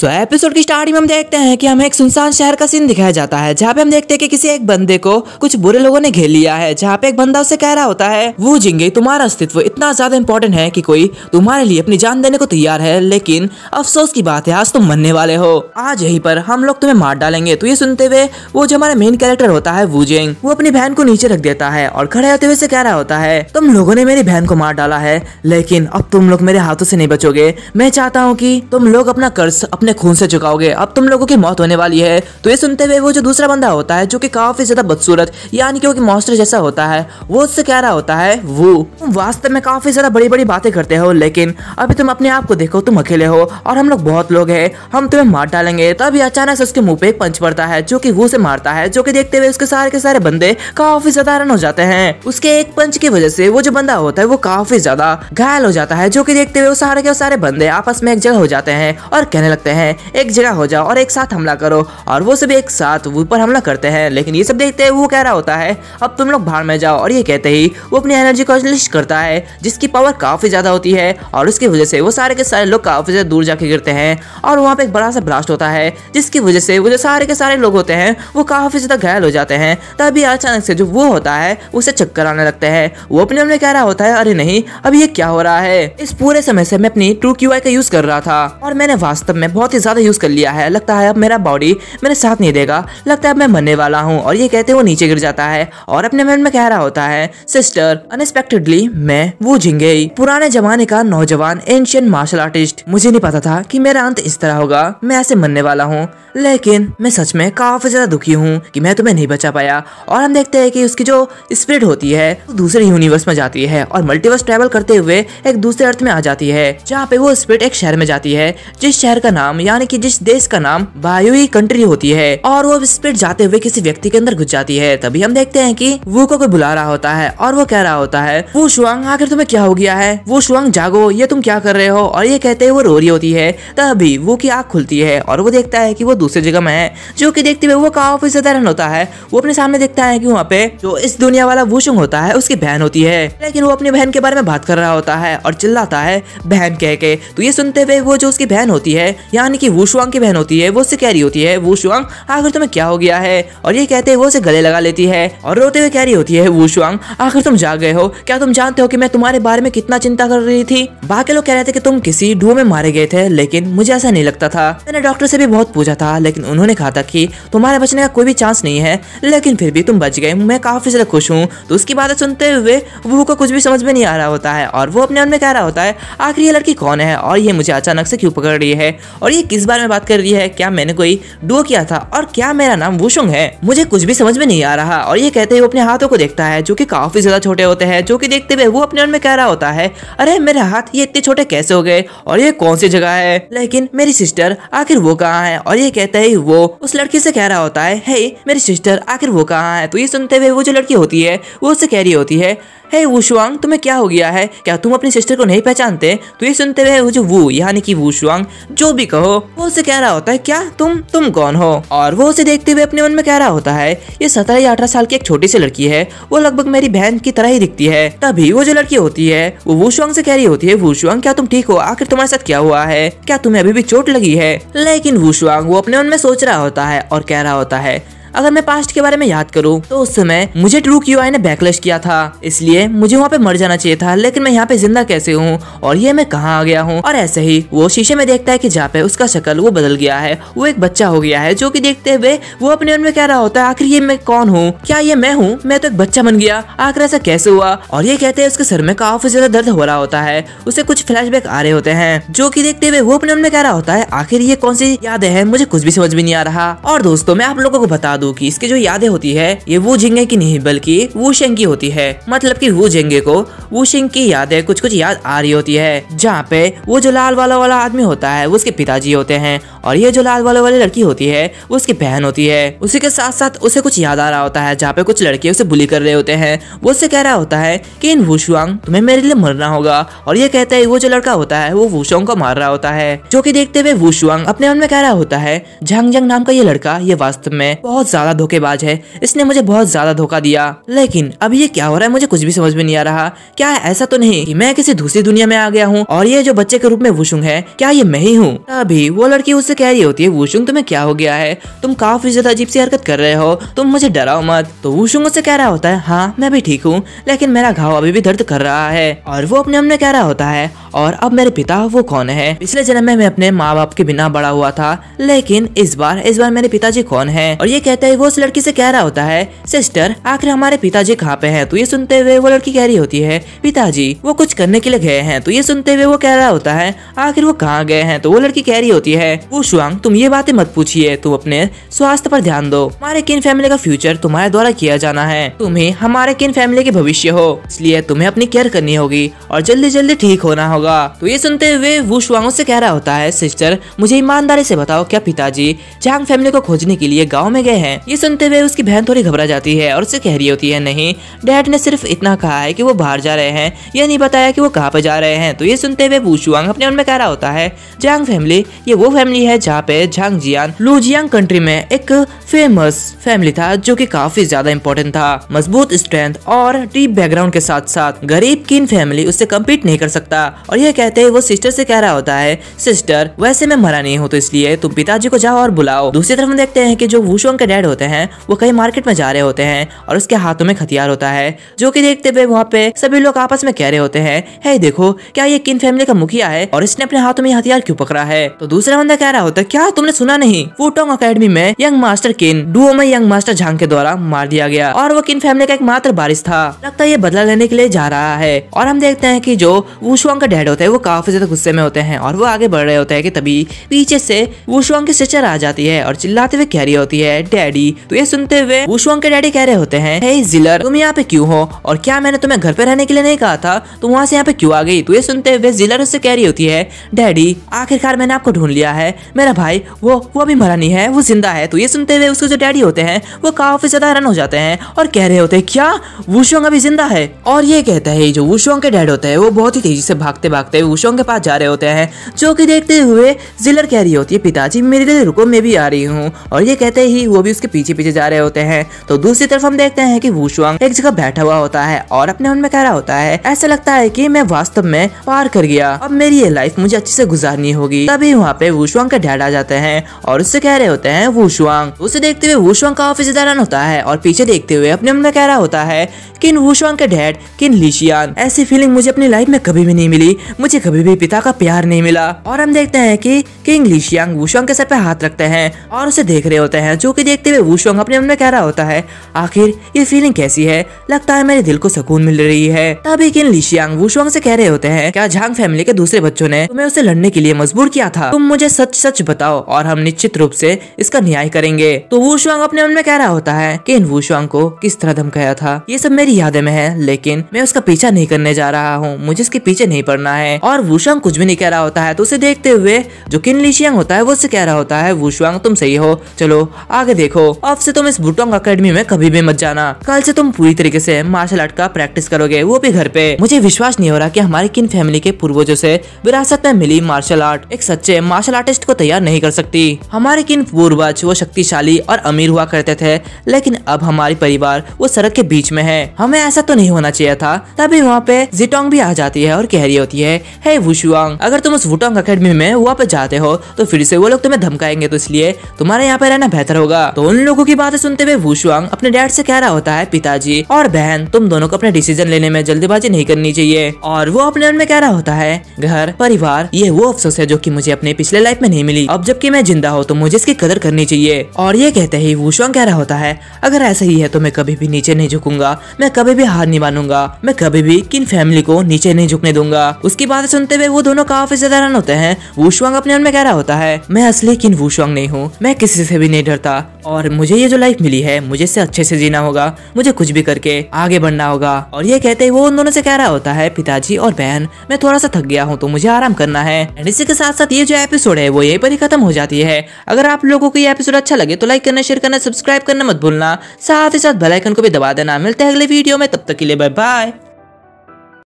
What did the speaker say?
सो so, episode की starting में हम देखते हैं कि हमें एक सुनसान शहर का सीन दिखाया जाता है जहाँ पे हम देखते हैं कि किसी एक बंदे को कुछ बुरे लोगों ने घेर लिया है जहाँ पे एक बंदा उसे कह रहा होता है वो जिंगे तुम्हारा अस्तित्व इतना ज्यादा इंपॉर्टेंट है कि कोई तुम्हारे लिए अपनी जान देने को तैयार है लेकिन अफसोस की बात है आज तुम मरने वाले हो आज यही पर हम लोग तुम्हें मार डालेंगे तो ये सुनते हुए वो जो हमारा मेन कैरेक्टर होता है वो जिंग वो अपनी बहन को नीचे रख देता है और खड़े होते हुए कह रहा होता है तुम लोगों ने मेरी बहन को मार डाला है लेकिन अब तुम लोग मेरे हाथों से नहीं बचोगे मैं चाहता हूँ की तुम लोग अपना कर्ज अपने खून से चुकाओगे अब तुम लोगों की मौत होने वाली है तो ये सुनते हुए वो जो दूसरा बंदा होता है जो कि काफी ज्यादा बदसूरत यानी कि मॉस्टर जैसा होता है वो उससे कह रहा होता है वो तुम वास्तव में काफी ज्यादा बड़ी बड़ी बातें करते हो लेकिन अभी तुम अपने आप को देखो तुम अकेले हो और हम लोग बहुत लोग है हम तुम्हें मार डालेंगे तभी अचानक से उसके मुंह पे एक पंच पड़ता है जो की वो से मारता है जो की देखते हुए उसके सारे के सारे बंदे काफी ज्यादा रन हो जाते हैं उसके एक पंच की वजह से वो जो बंदा होता है वो काफी ज्यादा घायल हो जाता है जो की देखते हुए सारे के सारे बंदे आपस में एक जगह हो जाते हैं और कहने लगते हैं हैं एक जगह हो जाओ और एक साथ हमला करो और वो सभी एक साथ ऊपर हमला करते हैं लेकिन ये सब देखते हैं वो कह रहा होता है अब तुम लोग बाहर में जाओ और ये कहते ही वो अपनी एनर्जी को रिलीज करता है जिसकी पावर काफ़ी ज़्यादा होती है और उसकी वजह से वो सारे के सारे लोग काफ़ी ज़्यादा दूर जाके गिरते हैं और वहाँ पे एक बड़ा सा ब्लास्ट होता है जिसकी वजह से वो जो सारे के सारे लोग होते हैं वो काफ़ी ज़्यादा घायल हो जाते हैं तभी अचानक से जो वो होता है उसे चक्कर आने लगते हैं वो अपने अपने कह रहा होता है अरे नहीं अब ये क्या हो रहा है इस पूरे समय से मैं अपनी ट्रू क्यू का यूज़ कर रहा था और मैंने वास्तव में बहुत ही ज़्यादा यूज़ कर लिया है लगता है अब मेरा बॉडी मेरे साथ नहीं देगा लगता है अब मैं मरने वाला हूँ और ये कहते हुए नीचे गिर जाता है और अपने मन में कह रहा होता है सिस्टर अनएक्सपेक्टेडली मैं वो झिंगे पुराने जमाने का नौजवान एंशियन मार्शल आर्टिस्ट मुझे नहीं पता था की मेरा अंत इस तरह होगा मैं ऐसे मरने वाला हूँ लेकिन मैं सच में काफी ज्यादा दुखी हूँ कि मैं तुम्हें नहीं बचा पाया और हम देखते हैं कि उसकी जो स्पिरिट होती है वो दूसरे यूनिवर्स में जाती है और मल्टीवर्स ट्रेवल करते हुए एक दूसरे अर्थ में आ जाती है जहाँ पे वो स्पिरिट एक शहर में जाती है जिस शहर का नाम नाम यानी कि जिस देश का नाम वायु कंट्री होती है और वो स्पीड जाते हुए किसी व्यक्ति के अंदर घुस जाती है तभी हम देखते हैं कि वो को कोई बुला रहा होता है और वो कह रहा होता है वो शुआंग आखिर तुम्हें क्या हो गया है वो शुआंग जागो ये तुम क्या कर रहे हो और ये कहते हुए वो रो रही होती है तभी वो की आँख खुलती है और वो देखता है की वो दूसरी जगह में है जो की देखते हुए वो काफी साधारण होता है वो अपने सामने देखता है की वहाँ पे जो इस दुनिया वाला वूशुंग होता है उसकी बहन होती है लेकिन वो अपनी बहन के बारे में बात कर रहा होता है और चिल्लाता है बहन कह के तो ये सुनते हुए वो जो उसकी बहन होती है यानी कि वुशुआंग की बहन होती है वो उससे कह रही होती है वुशुआंग आखिर तुम्हें क्या हो गया है और ये कहते हैं वो उसे गले लगा लेती है और रोते हुए कह रही होती है वुशुआंग आखिर तुम जा गए हो क्या तुम जानते हो कि मैं तुम्हारे बारे में कितना चिंता कर रही थी बाकी लोग कह रहे थे कि तुम किसी ढू में मारे गए थे लेकिन मुझे ऐसा नहीं लगता था मैंने डॉक्टर से भी बहुत पूछा था लेकिन उन्होंने कहा था कि तुम्हारे बचने का कोई भी चांस नहीं है लेकिन फिर भी तुम बच गए मैं काफी ज्यादा खुश हूँ तो उसकी बात सुनते हुए वह को कुछ भी समझ में नहीं आ रहा होता है और वो अपने मन में कह रहा होता है आखिर ये लड़की कौन है और ये मुझे अचानक से क्यों पकड़ रही है और ये किस बारे में बात कर रही है क्या मैंने कोई डुओ किया था और क्या मेरा नाम वुशुंग है मुझे कुछ भी समझ में नहीं आ रहा और ये कहते हुए अपने हाथों को देखता है जो की काफी ज्यादा छोटे होते हैं जो की देखते हुए वो अपने उनमें कह रहा होता है अरे मेरे हाथ ये इतने छोटे कैसे हो गए और ये कौन सी जगह है लेकिन मेरी सिस्टर आखिर वो कहाँ है और ये कहते ही वो उस लड़की से कह रहा होता है हे मेरी सिस्टर आखिर वो कहाँ है तो ये सुनते हुए वो जो लड़की होती है वो उससे कह रही होती है हे वुशुआंग तुम्हें क्या हो गया है क्या तुम अपनी सिस्टर को नहीं पहचानते तो ये सुनते हुए वो जो वो यानी कि वुशुआंग जो भी कहो वो उसे कह रहा होता है क्या तुम तुम कौन हो और वो उसे देखते हुए अपने मन में कह रहा होता है ये सत्रह या अठारह साल की एक छोटी सी लड़की है वो लगभग मेरी बहन की तरह ही दिखती है तभी वो जो लड़की होती है वो शुआंग से कह रही होती है वुशवांग क्या तुम ठीक हो आखिर तुम्हारे साथ क्या हुआ है क्या तुम्हें अभी भी चोट लगी है लेकिन वुशवांग वो अपने मन में सोच रहा होता है और कह रहा होता है अगर मैं पास्ट के बारे में याद करूँ तो उस समय मुझे ट्रू क्यू ने बैकलश किया था इसलिए मुझे वहाँ पे मर जाना चाहिए था लेकिन मैं यहाँ पे जिंदा कैसे हूँ और ये मैं कहाँ आ गया हूँ और ऐसे ही वो शीशे में देखता है की जहाँ पे उसका शक्ल वो बदल गया है वो एक बच्चा हो गया है जो की देखते हुए वो अपने मन में कह रहा होता है आखिर ये मैं कौन हूँ क्या ये मैं हूँ मैं तो एक बच्चा बन गया आखिर ऐसा कैसे हुआ और ये कहते हैं उसके सर में काफी ज्यादा दर्द हो रहा होता है उसे कुछ फ्लैशबैक आ रहे होते हैं जो कि देखते हुए वो अपने मन में कह रहा होता है आखिर ये कौन सी यादें हैं मुझे कुछ भी समझ भी नहीं आ रहा और दोस्तों मैं आप लोगों को बता दूं कि इसकी जो यादें होती है ये वो जिंगे की नहीं बल्कि वो शेंग की होती है मतलब कि वो झिंगे को वो शेंग की यादें कुछ कुछ याद आ रही होती है जहाँ पे वो जो लाल वाला वाला आदमी होता है वो उसके पिताजी होते हैं और ये जो लाल बालों वाली लड़की होती है वो उसकी बहन होती है उसी के साथ साथ उसे कुछ याद आ रहा होता है जहाँ पे कुछ लड़के उसे बुली कर रहे होते हैं वो उससे कह रहा होता है कि इन वुशुआंग तुम्हें मेरे लिए मरना होगा और ये कहते है वो जो लड़का होता है वो वुशुआंग को मार रहा होता है जो की देखते हुए वुशुआंग अपने मन में कह रहा होता है झंग जंग नाम का ये लड़का ये वास्तव में बहुत ज्यादा धोखेबाज है इसने मुझे बहुत ज्यादा धोखा दिया लेकिन अब ये क्या हो रहा है मुझे कुछ भी समझ में नहीं आ रहा क्या ऐसा तो नहीं कि मैं किसी दूसरी दुनिया में आ गया हूँ और ये जो बच्चे के रूप में वुशुंग है क्या ये मैं ही हूँ अभी वो लड़की उसे से कह रही होती है वूशुंग तुम्हें क्या हो गया है तुम काफी ज्यादा अजीब सी हरकत कर रहे हो तुम मुझे डराओ मत तो वूशुंग उसे कह रहा होता है हाँ मैं भी ठीक हूँ लेकिन मेरा घाव अभी भी दर्द कर रहा है और वो अपने हमने कह रहा होता है और अब मेरे पिता वो कौन है पिछले जन्म में मैं अपने माँ बाप के बिना बड़ा हुआ था लेकिन इस बार इस बार मेरे पिताजी कौन है और ये कहते हैं वो उस लड़की से कह रहा होता है सिस्टर आखिर हमारे पिताजी कहाँ पे है तो ये सुनते हुए वो लड़की कह रही होती है पिताजी वो कुछ करने के लिए गए हैं तो ये सुनते हुए वो कह रहा होता है आखिर वो कहाँ गए हैं तो वो लड़की कह रही होती है वो शुआंग तुम ये बातें मत पूछिए तुम अपने स्वास्थ्य पर ध्यान दो हमारे किन फैमिली का फ्यूचर तुम्हारे द्वारा किया जाना है तुम्हें हमारे किन फैमिली के भविष्य हो इसलिए तुम्हें अपनी केयर करनी होगी और जल्दी जल्दी ठीक होना होगा तो ये सुनते हुए वो शुआंग ऐसी कह रहा होता है सिस्टर मुझे ईमानदारी ऐसी बताओ क्या पिताजी झांग फैमिली को खोजने के लिए गाँव में गए हैं ये सुनते हुए उसकी बहन थोड़ी घबरा जाती है और उसे कह रही होती है नहीं डैड ने सिर्फ इतना कहा है की वो बाहर जा रहे हैं ये नहीं बताया की वो कहाँ पे जा रहे हैं तो ये सुनते हुए वो शुआंग अपने उनमें कह रहा होता है झांग फैमिली ये वो फैमिली है है जहाँ पे झांग जियान लुजियांग कंट्री में एक फेमस फैमिली था जो कि काफी ज्यादा इम्पोर्टेंट था मजबूत स्ट्रेंथ और डीप बैकग्राउंड के साथ साथ गरीब किन फैमिली उससे कम्पीट नहीं कर सकता और यह कहते ही वो सिस्टर से कह रहा होता है सिस्टर वैसे मैं मरा नहीं हो तो इसलिए तुम पिताजी को जाओ और बुलाओ दूसरी तरफ हम देखते हैं की जो वुशोंग के डैड होते हैं वो कहीं मार्केट में जा रहे होते हैं और उसके हाथों में हथियार होता है जो की देखते हुए वहाँ पे सभी लोग आपस में कह रहे होते हैं हे देखो क्या ये किन फैमिली का मुखिया है और इसने अपने हाथों में हथियार क्यों पकड़ा है तो दूसरा बंदा कह रहा होता क्या तुमने सुना नहीं फूटोंग अकेडमी में यंग मास्टर किन डुओ में यंग मास्टर झांग के द्वारा मार दिया गया और वो किन फैमिली का एक मात्र बारिश था लगता है ये बदला लेने के लिए जा रहा है और हम देखते हैं की जो वुशवांग का डैड होता है वो काफी ज्यादा गुस्से में होते हैं और वो आगे बढ़ रहे होते हैं की तभी पीछे से वुशवांग की सिस्टर आ जाती है और चिल्लाते हुए कह रही होती है डैडी तो ये सुनते हुए वुशवांग के डैडी कह रहे होते हैं जिलर तुम यहाँ पे क्यूँ हो और क्या मैंने तुम्हें घर पे रहने के लिए नहीं कहा था तुम वहाँ से यहाँ पे क्यों आ गई तो ये सुनते हुए जिलर उससे कह रही होती है डैडी आखिरकार मैंने आपको ढूंढ लिया है मेरा भाई वो वो अभी मरा नहीं है वो जिंदा है तो ये सुनते हुए उसके जो डैडी होते हैं वो काफी ज्यादा हैरान हो जाते हैं और कह रहे होते हैं क्या वुशोंग अभी जिंदा है और ये कहता है जो वुशोंग के डैड होते हैं वो बहुत ही तेजी से भागते भागते वुशोंग के पास जा रहे होते हैं जो की देखते हुए जिलर कह रही होती है पिताजी मेरे लिए रुको मैं भी आ रही हूँ और ये कहते ही वो भी उसके पीछे पीछे जा रहे होते हैं तो दूसरी तरफ हम देखते हैं की वुशोंग एक जगह बैठा हुआ होता है और अपने मन में कह रहा होता है ऐसा लगता है की मैं वास्तव में पार कर गया अब मेरी ये लाइफ मुझे अच्छे से गुजारनी होगी तभी वहाँ पे वुशोंग का डैड आ जाते हैं और उससे कह रहे होते हैं वुशवांग उसे देखते हुए वुशवांग काफी ज्यादा रन होता है और पीछे देखते हुए अपने मन में कह रहा होता है किन वुशवांग के डैड किन लिशियान ऐसी फीलिंग मुझे अपनी लाइफ में कभी भी नहीं मिली मुझे कभी भी पिता का प्यार नहीं मिला और हम देखते हैं की किंग लिशियांग वुशवांग के सर पे हाथ रखते हैं और उसे देख रहे होते हैं जो की देखते हुए वुशवांग अपने मन में कह रहा होता है आखिर ये फीलिंग कैसी है लगता है मेरे दिल को सुकून मिल रही है तभी किन लिशियांग वुशवांग से कह रहे होते हैं क्या झांग फैमिली के दूसरे बच्चों ने तुम्हें उसे लड़ने के लिए मजबूर किया था तुम मुझे सच सच बताओ और हम निश्चित रूप से इसका न्याय करेंगे तो वो शुआंग अपने मन में कह रहा होता है कि इन वुशुआंग को किस तरह धमकाया था ये सब मेरी यादें में है लेकिन मैं उसका पीछा नहीं करने जा रहा हूँ मुझे इसके पीछे नहीं पड़ना है और वुशुआंग कुछ भी नहीं कह रहा होता है तो उसे देखते हुए जो किन लिशियांग होता है वो उससे कह रहा होता है वुशुआंग तुम सही हो चलो आगे देखो अब से तुम इस बुटोंग अकेडमी में कभी भी मत जाना कल से तुम पूरी तरीके से मार्शल आर्ट का प्रैक्टिस करोगे वो भी घर पे मुझे विश्वास नहीं हो रहा की हमारे किन फैमिली के पूर्वजों से विरासत में मिली मार्शल आर्ट एक सच्चे मार्शल आर्टिस्ट को तैयार नहीं कर सकती हमारे किन पूर्वज वो शक्तिशाली और अमीर हुआ करते थे लेकिन अब हमारे परिवार वो सड़क के बीच में है हमें ऐसा तो नहीं होना चाहिए था तभी वहाँ पे जिटोंग भी आ जाती है और कह रही होती है हे वुशुआंग अगर तुम उस वुटोंग अकेडमी में वहाँ पे जाते हो तो फिर से वो लोग तुम्हें धमकाएंगे तो इसलिए तुम्हारे यहाँ पे रहना बेहतर होगा तो उन लोगों की बातें सुनते हुए वुशुआंग अपने डैड से कह रहा होता है पिताजी और बहन तुम दोनों को अपने डिसीजन लेने में जल्दीबाजी नहीं करनी चाहिए और वो अपने मन में कह रहा होता है घर परिवार ये वो अफसोस है जो की मुझे अपने पिछले लाइफ में नहीं नहीं मिली अब जबकि मैं जिंदा हूँ तो मुझे इसकी कदर करनी चाहिए और ये कहते ही वुशवांग कह रहा होता है अगर ऐसा ही है तो मैं कभी भी नीचे नहीं झुकूंगा मैं कभी भी हार नहीं मानूंगा मैं कभी भी किन फैमिली को नीचे नहीं झुकने दूंगा उसकी बात सुनते हुए वो दोनों काफी ज्यादा रन होते हैं वुशवांग अपने मन में कह रहा होता है मैं असली किन वुशवांग नहीं हूँ मैं किसी से भी नहीं डरता और मुझे ये जो लाइफ मिली है मुझे इसे अच्छे से जीना होगा मुझे कुछ भी करके आगे बढ़ना होगा और ये कहते ही वो उन दोनों से कह रहा होता है पिताजी और बहन मैं थोड़ा सा थक गया हूँ तो मुझे आराम करना है एंड इसी के साथ साथ ये जो एपिसोड है वो यही पर ही खत्म हो जाती है अगर आप लोगों को ये एपिसोड अच्छा लगे तो लाइक करना शेयर करना सब्सक्राइब करना मत भूलना साथ ही साथ बेलाइकन को भी दबा देना मिलते हैं अगले वीडियो में तब तक के लिए बाय बाय